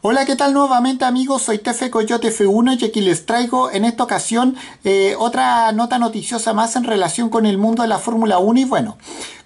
Hola, ¿qué tal nuevamente amigos? Soy Tefe Coyote F1 y aquí les traigo en esta ocasión eh, otra nota noticiosa más en relación con el mundo de la Fórmula 1 y bueno,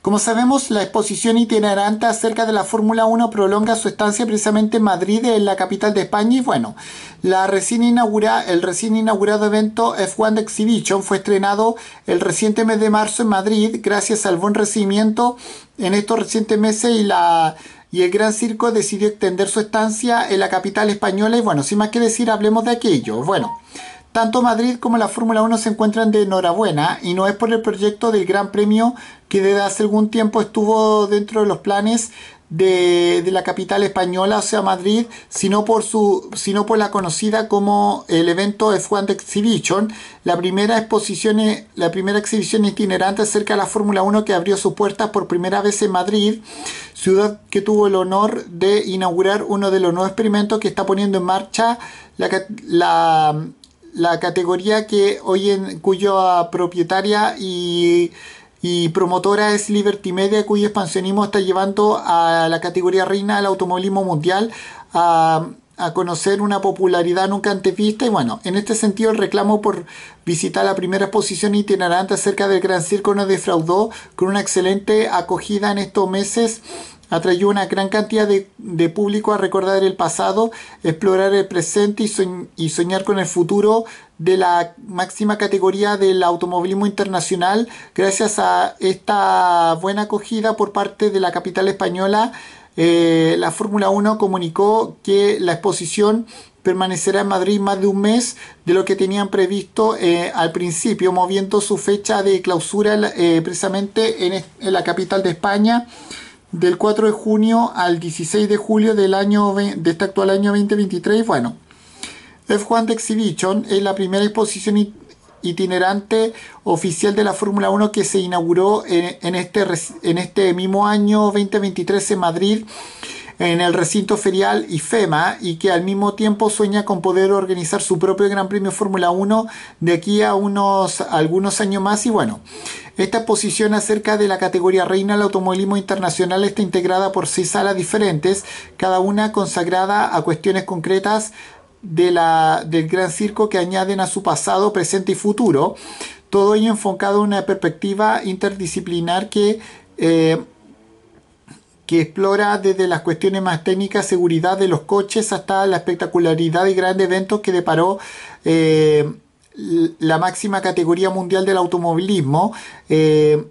como sabemos la exposición itinerante acerca de la Fórmula 1 prolonga su estancia precisamente en Madrid, en la capital de España y bueno, la recién inaugura, el recién inaugurado evento F1 Exhibition fue estrenado el reciente mes de marzo en Madrid gracias al buen recibimiento en estos recientes meses y la y el Gran Circo decidió extender su estancia en la capital española y bueno, sin más que decir, hablemos de aquello. Bueno, tanto Madrid como la Fórmula 1 se encuentran de enhorabuena y no es por el proyecto del Gran Premio que desde hace algún tiempo estuvo dentro de los planes de, la capital española, o sea Madrid, sino por, su, sino por la conocida como el evento F1 Exhibition, la primera, exposición, la primera exhibición itinerante acerca de la Fórmula 1 que abrió sus puertas por primera vez en Madrid, ciudad que tuvo el honor de inaugurar uno de los nuevos experimentos que está poniendo en marcha la, categoría que hoy en, cuya ah, propietaria y y promotora es Liberty Media, cuyo expansionismo está llevando a la categoría reina del automovilismo mundial a, conocer una popularidad nunca antes vista. Y bueno, en este sentido, el reclamo por visitar la primera exposición itinerante acerca del Gran Circo nos defraudó con una excelente acogida en estos meses atrayó una gran cantidad de, público a recordar el pasado, explorar el presente y, soñar con el futuro de la máxima categoría del automovilismo internacional gracias a esta buena acogida por parte de la capital española. Eh, la Fórmula 1 comunicó que la exposición permanecerá en Madrid más de un mes de lo que tenían previsto eh, al principio, moviendo su fecha de clausura eh, precisamente en, en la capital de España del 4 de junio al 16 de julio del año de este actual año 2023. Bueno, F1 Exhibition es la primera exposición itinerante oficial de la Fórmula 1 que se inauguró en, este, en este mismo año 2023 en Madrid en el recinto ferial IFEMA y que al mismo tiempo sueña con poder organizar su propio Gran Premio Fórmula 1 de aquí a unos algunos años más y bueno, esta posición acerca de la categoría reina del automovilismo internacional está integrada por seis salas diferentes, cada una consagrada a cuestiones concretas de la, del gran circo que añaden a su pasado, presente y futuro. Todo ello enfocado en una perspectiva interdisciplinar que... Eh, que explora desde las cuestiones más técnicas, seguridad de los coches, hasta la espectacularidad y grandes eventos que deparó eh, la máxima categoría mundial del automovilismo, eh,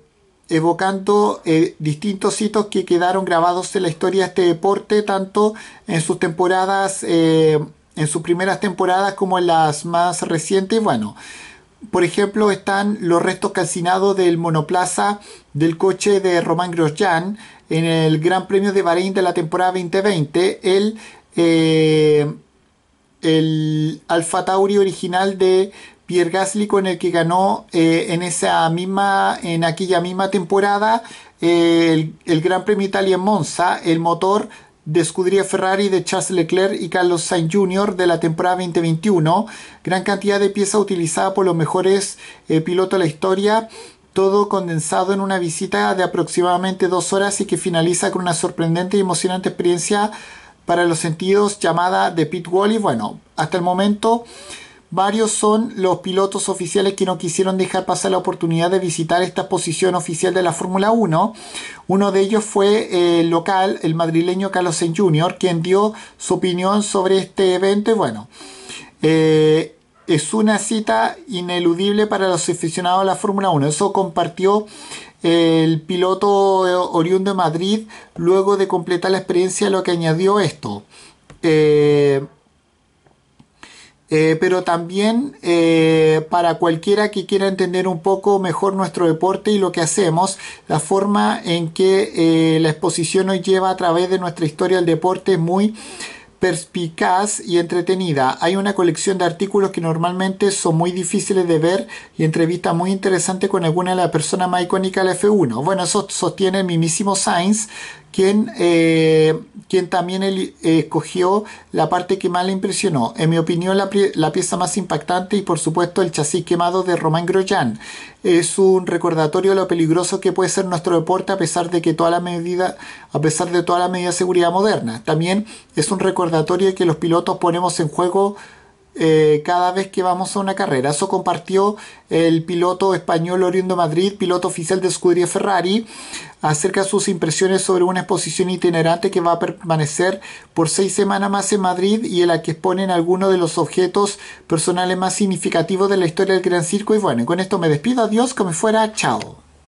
evocando eh, distintos hitos que quedaron grabados en la historia de este deporte, tanto en sus temporadas, eh, en sus primeras temporadas como en las más recientes. Bueno, por ejemplo, están los restos calcinados del monoplaza del coche de Román Grosjean en el Gran Premio de Bahrein de la temporada 2020. el el Alfa Tauri original de Pierre Gasly con el que ganó eh, en esa misma en aquella misma temporada eh, el, Gran Premio Italia en Monza el motor de escudería Ferrari de Charles Leclerc y Carlos Sainz Jr. de la temporada 2021 gran cantidad de piezas utilizadas por los mejores eh, pilotos de la historia todo condensado en una visita de aproximadamente dos horas y que finaliza con una sorprendente y emocionante experiencia para los sentidos llamada de Pete Wallis. Bueno, hasta el momento varios son los pilotos oficiales que no quisieron dejar pasar la oportunidad de visitar esta posición oficial de la Fórmula 1. Uno de ellos fue el eh, local, el madrileño Carlos Sainz Jr., quien dio su opinión sobre este evento. y Bueno, eh, es una cita ineludible para los aficionados a la Fórmula 1. Eso compartió el piloto oriundo de Madrid, luego de completar la experiencia, lo que añadió esto. Eh, eh, pero también eh, para cualquiera que quiera entender un poco mejor nuestro deporte y lo que hacemos, la forma en que la exposición nos lleva a través de nuestra historia del deporte es muy perspicaz y entretenida. Hay una colección de artículos que normalmente son muy difíciles de ver y entrevista muy interesante con alguna de las personas más icónicas de F1. Bueno, eso sostiene el mismísimo Sainz eh, quien, también eh, escogió la parte que más le impresionó. En mi opinión, la, pieza más impactante y por supuesto el chasis quemado de Romain Grosjean. Es un recordatorio de lo peligroso que puede ser nuestro deporte a pesar de que toda la medida, a pesar de toda la medida de seguridad moderna. También es un recordatorio de que los pilotos ponemos en juego eh, cada vez que vamos a una carrera. Eso compartió el piloto español oriundo Madrid, piloto oficial de escudería Ferrari, acerca de sus impresiones sobre una exposición itinerante que va a permanecer por seis semanas más en Madrid y en la que exponen algunos de los objetos personales más significativos de la historia del Gran Circo. Y bueno, con esto me despido, adiós, como fuera, chao.